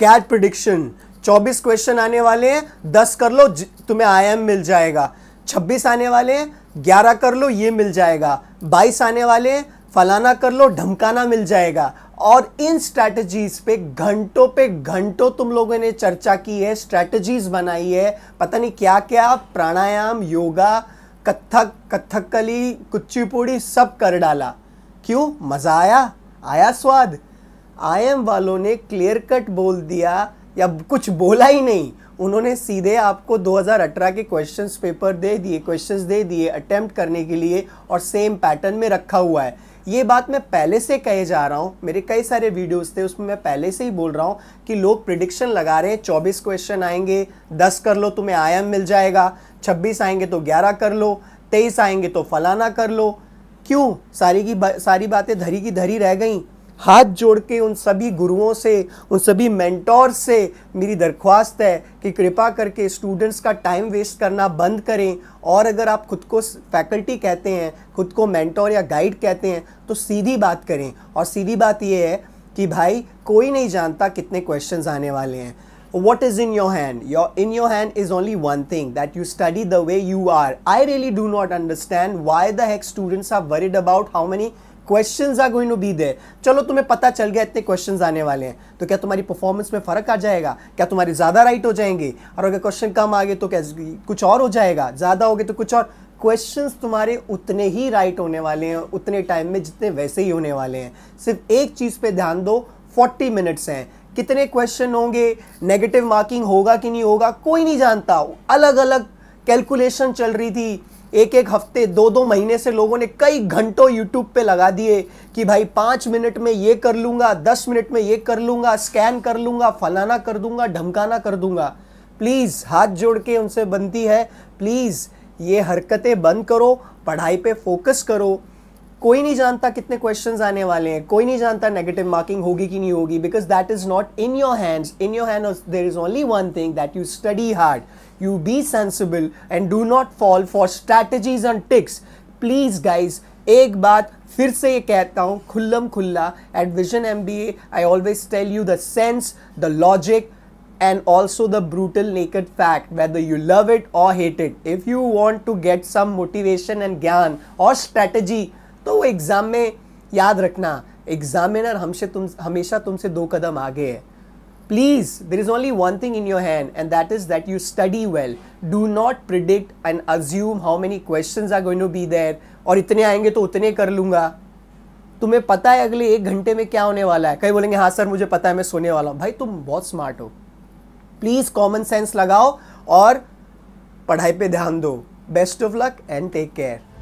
cat prediction 24 question आने वाले हैं 10 कर लो तुम्हें आईएम मिल जाएगा 26 आने वाले हैं 11 कर लो ये मिल जाएगा 22 आने वाले फलाना कर लो ढमकाना मिल जाएगा और इन स्ट्रैटेजीज पे घंटों पे घंटों तुम लोगों ने चर्चा की है स्ट्रैटेजीज बनाई है पता नहीं क्या क्या प्राणायाम योगा कथक कथकली कुच्चीपुड़ी सब कर डाला क्यों मज़ा आया आया स्वाद आईएम वालों ने क्लियर कट बोल दिया या कुछ बोला ही नहीं उन्होंने सीधे आपको 2018 के क्वेश्चंस पेपर दे दिए क्वेश्चंस दे दिए अटेम्प्ट करने के लिए और सेम पैटर्न में रखा हुआ है ये बात मैं पहले से कहे जा रहा हूँ मेरे कई सारे वीडियोस थे उसमें मैं पहले से ही बोल रहा हूँ कि लोग प्रिडिक्शन लगा रहे हैं 24 क्वेश्चन आएंगे 10 कर लो तुम्हें एम मिल जाएगा 26 आएंगे तो 11 कर लो 23 आएंगे तो फलाना कर लो क्यों सारी की बा, सारी बातें धरी की धरी रह गई हाथ जोड़ के उन सभी गुरुओं से उन सभी मेंटोर से मेरी दरख्वास्त है कि कृपा करके स्टूडेंट्स का टाइम वेस्ट करना बंद करें और अगर आप खुद को फैकल्टी कहते हैं खुद को मेंटोर या गाइड कहते हैं तो सीधी बात करें और सीधी बात यह है कि भाई कोई नहीं जानता कितने क्वेश्चन आने वाले हैं what is in your hand your in your hand is only one thing that you study the way you are i really do not understand why the heck students are worried about how many question are going to be there चलो तुम्हें पता चल गया इतने question आने वाले हैं तो क्या तुम्हारी परफॉर्मेंस में फर्क आ जाएगा क्या तुम्हारे ज़्यादा राइट हो जाएंगे और अगर क्वेश्चन कम आ गए तो क्या कुछ और हो जाएगा ज़्यादा हो गए तो कुछ और क्वेश्चन तुम्हारे उतने ही राइट होने वाले हैं उतने टाइम में जितने वैसे ही होने वाले हैं सिर्फ एक चीज़ पे ध्यान दो फोर्टी मिनट्स हैं कितने क्वेश्चन होंगे नेगेटिव मार्किंग होगा कि नहीं होगा कोई नहीं जानता अलग अलग कैलकुलेशन चल रही थी एक एक हफ्ते दो दो महीने से लोगों ने कई घंटों यूट्यूब पे लगा दिए कि भाई पाँच मिनट में ये कर लूँगा दस मिनट में ये कर लूँगा स्कैन कर लूँगा फलाना कर दूंगा ढमकाना कर दूँगा प्लीज़ हाथ जोड़ के उनसे बनती है प्लीज़ ये हरकतें बंद करो पढ़ाई पे फोकस करो कोई नहीं जानता कितने क्वेश्चंस आने वाले हैं कोई नहीं जानता नेगेटिव मार्किंग होगी कि नहीं होगी because that is not in your hands in your hand there is only one thing that you study hard you be sensible and do not fall for strategies and tricks please guys एक बात फिर से ये कहता हूँ खुल्लम खुल्ला at Vision M B A I always tell you the sense the logic and also the brutal naked fact whether you love it or hate it if you want to get some motivation and gyan or strategy तो वो exam में याद रखना examiner हमसे तुम हमेशा तुमसे दो कदम आगे है please there is only one thing in your hand and that is that you study well do not predict and assume how many question are going to be there और इतने आएंगे तो उतने कर लूंगा तुम्हें पता है अगले एक घंटे में क्या होने वाला है कई बोलेंगे हाँ सर मुझे पता है मैं सोने वाला हूँ भाई तुम बहुत स्मार्ट हो प्लीज़ कॉमन सेंस लगाओ और पढ़ाई पे ध्यान दो best of luck and take care